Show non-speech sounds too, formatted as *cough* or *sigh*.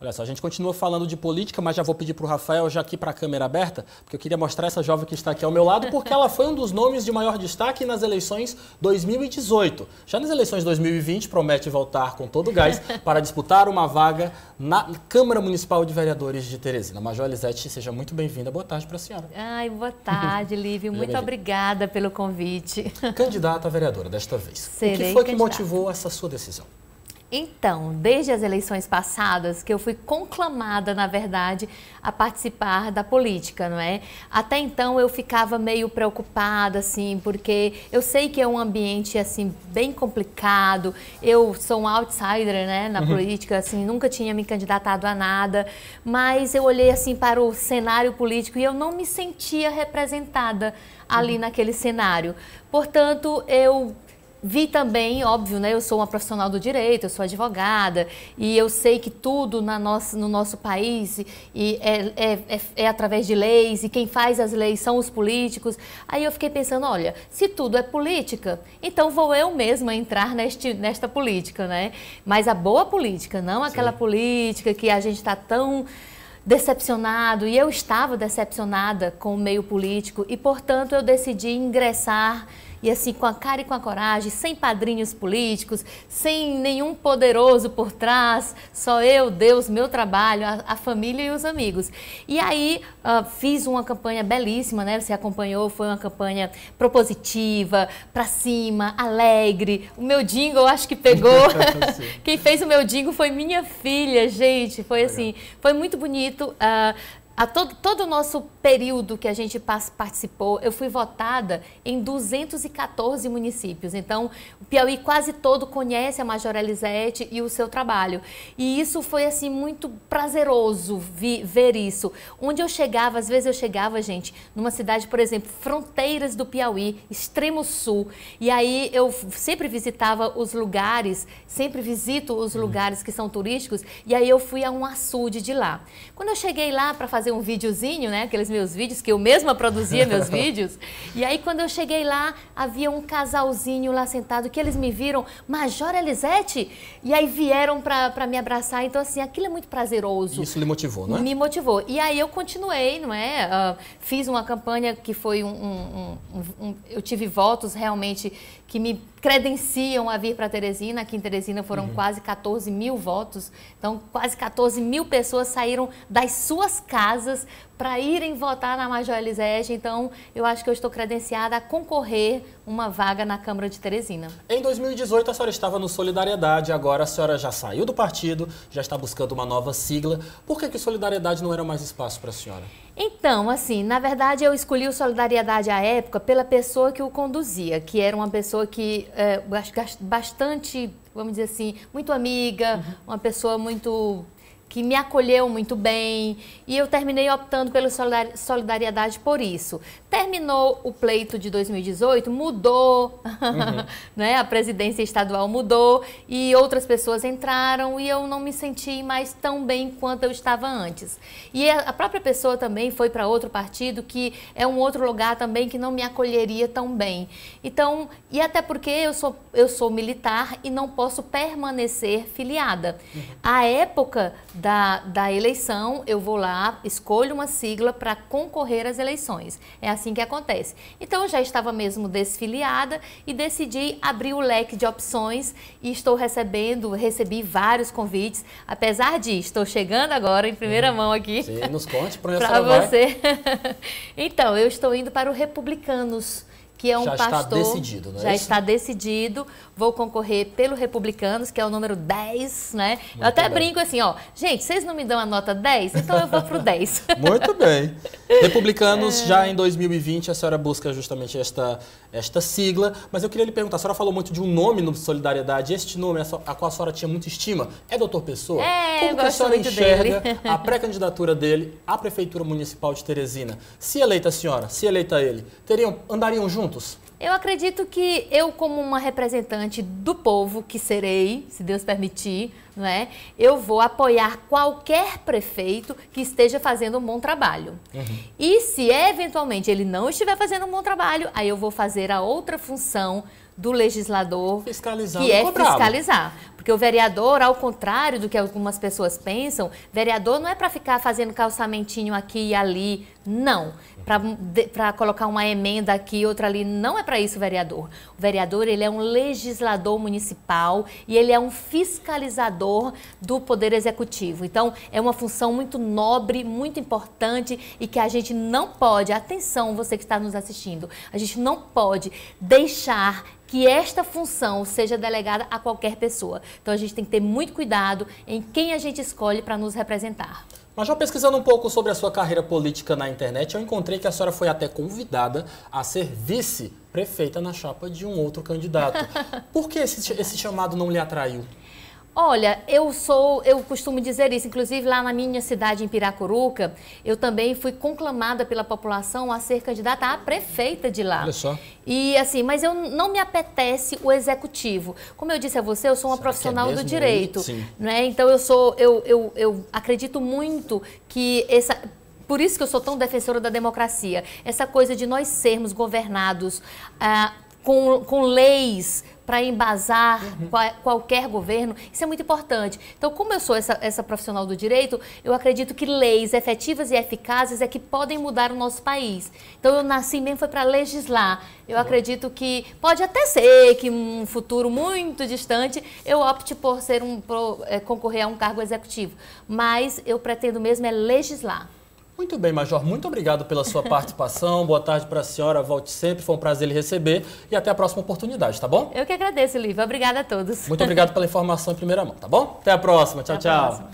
Olha só, a gente continua falando de política, mas já vou pedir para o Rafael já aqui para a câmera aberta, porque eu queria mostrar essa jovem que está aqui ao meu lado, porque ela foi um dos nomes de maior destaque nas eleições 2018. Já nas eleições 2020, promete voltar com todo o gás *laughs* para disputar uma vaga na Câmara Municipal de Vereadores de Teresina. Major Elisete, seja muito bem-vinda. Boa tarde para a senhora. Ai, boa tarde, *laughs* Lívia. muito obrigada pelo convite. Candidata a vereadora desta vez. Serei o que foi candidata. que motivou essa sua decisão? Então, desde as eleições passadas, que eu fui conclamada, na verdade, a participar da política, não é? Até então eu ficava meio preocupada, assim, porque eu sei que é um ambiente, assim, bem complicado. Eu sou um outsider, né, na uhum. política, assim, nunca tinha me candidatado a nada. Mas eu olhei, assim, para o cenário político e eu não me sentia representada ali uhum. naquele cenário. Portanto, eu vi também, óbvio, né? Eu sou uma profissional do direito, eu sou advogada e eu sei que tudo na nossa, no nosso país e é, é, é, é, através de leis e quem faz as leis são os políticos. Aí eu fiquei pensando, olha, se tudo é política, então vou eu mesma entrar neste, nesta política, né? Mas a boa política, não aquela Sim. política que a gente está tão decepcionado e eu estava decepcionada com o meio político e portanto eu decidi ingressar e assim, com a cara e com a coragem, sem padrinhos políticos, sem nenhum poderoso por trás, só eu, Deus, meu trabalho, a, a família e os amigos. E aí uh, fiz uma campanha belíssima, né? Você acompanhou, foi uma campanha propositiva, pra cima, alegre. O meu jingle acho que pegou. *laughs* Quem fez o meu jingle foi minha filha, gente. Foi assim, foi muito bonito. Uh, a todo, todo o nosso período que a gente participou, eu fui votada em 214 municípios. Então, o Piauí quase todo conhece a Major Elisete e o seu trabalho. E isso foi, assim, muito prazeroso vi, ver isso. Onde eu chegava, às vezes eu chegava, gente, numa cidade, por exemplo, fronteiras do Piauí, extremo sul. E aí eu sempre visitava os lugares, sempre visito os uhum. lugares que são turísticos. E aí eu fui a um açude de lá. Quando eu cheguei lá para fazer fazer um videozinho, né? Aqueles meus vídeos, que eu mesma produzia meus *laughs* vídeos. E aí, quando eu cheguei lá, havia um casalzinho lá sentado que eles me viram, Major Elisete. E aí vieram para me abraçar. Então, assim, aquilo é muito prazeroso. Isso lhe motivou, né Me motivou. E aí eu continuei, não é? Uh, fiz uma campanha que foi um, um, um, um eu tive votos realmente que me credenciam a vir para Teresina. Aqui em Teresina foram uhum. quase 14 mil votos. Então, quase 14 mil pessoas saíram das suas casas para irem votar na Major Elisete. Então, eu acho que eu estou credenciada a concorrer uma vaga na Câmara de Teresina. Em 2018, a senhora estava no Solidariedade, agora a senhora já saiu do partido, já está buscando uma nova sigla. Por que, que Solidariedade não era mais espaço para a senhora? Então, assim, na verdade eu escolhi o Solidariedade à época pela pessoa que o conduzia, que era uma pessoa que é, bastante, vamos dizer assim, muito amiga, uhum. uma pessoa muito que me acolheu muito bem e eu terminei optando pela solidariedade por isso. Terminou o pleito de 2018, mudou, uhum. *laughs* né? A presidência estadual mudou e outras pessoas entraram e eu não me senti mais tão bem quanto eu estava antes. E a própria pessoa também foi para outro partido que é um outro lugar também que não me acolheria tão bem. Então, e até porque eu sou eu sou militar e não posso permanecer filiada. Uhum. A época da, da eleição, eu vou lá, escolho uma sigla para concorrer às eleições. É assim que acontece. Então, eu já estava mesmo desfiliada e decidi abrir o leque de opções e estou recebendo, recebi vários convites. Apesar de estou chegando agora em primeira hum, mão aqui. Sim, nos conte para *laughs* você. *laughs* então, eu estou indo para o Republicanos que é um já pastor. Já está decidido, não é Já isso? está decidido. Vou concorrer pelo Republicanos, que é o número 10, né? Muito eu até bem. brinco assim, ó. Gente, vocês não me dão a nota 10? Então eu vou pro 10. *laughs* Muito bem. Republicanos, é... já em 2020, a senhora busca justamente esta, esta sigla. Mas eu queria lhe perguntar, a senhora falou muito de um nome no Solidariedade. Este nome, é a qual a senhora tinha muita estima, é doutor Pessoa? É, Como eu que a senhora enxerga dele. a *laughs* pré-candidatura dele à Prefeitura Municipal de Teresina? Se eleita a senhora, se eleita ele, teriam, andariam juntos? Eu acredito que eu, como uma representante do povo, que serei, se Deus permitir, não é? eu vou apoiar qualquer prefeito que esteja fazendo um bom trabalho. Uhum. E se eventualmente ele não estiver fazendo um bom trabalho, aí eu vou fazer a outra função do legislador, que é fiscalizar. Porque o vereador, ao contrário do que algumas pessoas pensam, vereador não é para ficar fazendo calçamentinho aqui e ali, não. Para colocar uma emenda aqui, outra ali, não é para isso o vereador. O vereador, ele é um legislador municipal e ele é um fiscalizador do Poder Executivo. Então, é uma função muito nobre, muito importante e que a gente não pode, atenção você que está nos assistindo, a gente não pode deixar que esta função seja delegada a qualquer pessoa. Então a gente tem que ter muito cuidado em quem a gente escolhe para nos representar. Mas já pesquisando um pouco sobre a sua carreira política na internet, eu encontrei que a senhora foi até convidada a ser vice-prefeita na chapa de um outro candidato. *laughs* Por que esse, esse chamado não lhe atraiu? Olha, eu sou, eu costumo dizer isso, inclusive lá na minha cidade, em Piracuruca, eu também fui conclamada pela população a ser candidata à prefeita de lá. Olha só. E assim, mas eu não me apetece o executivo. Como eu disse a você, eu sou uma Será é profissional é do direito. Sim. Né? Então eu sou, eu, eu, eu acredito muito que essa por isso que eu sou tão defensora da democracia. Essa coisa de nós sermos governados ah, com, com leis para embasar uhum. qual, qualquer governo. Isso é muito importante. Então, como eu sou essa, essa profissional do direito, eu acredito que leis efetivas e eficazes é que podem mudar o nosso país. Então, eu nasci mesmo foi para legislar. Eu uhum. acredito que pode até ser que um futuro muito distante eu opte por ser um por, é, concorrer a um cargo executivo, mas eu pretendo mesmo é legislar. Muito bem, Major. Muito obrigado pela sua participação. Boa tarde para a senhora. Volte sempre. Foi um prazer lhe receber. E até a próxima oportunidade, tá bom? Eu que agradeço, Lívia. Obrigada a todos. Muito obrigado pela informação em primeira mão, tá bom? Até a próxima. Tchau, até tchau. Próxima.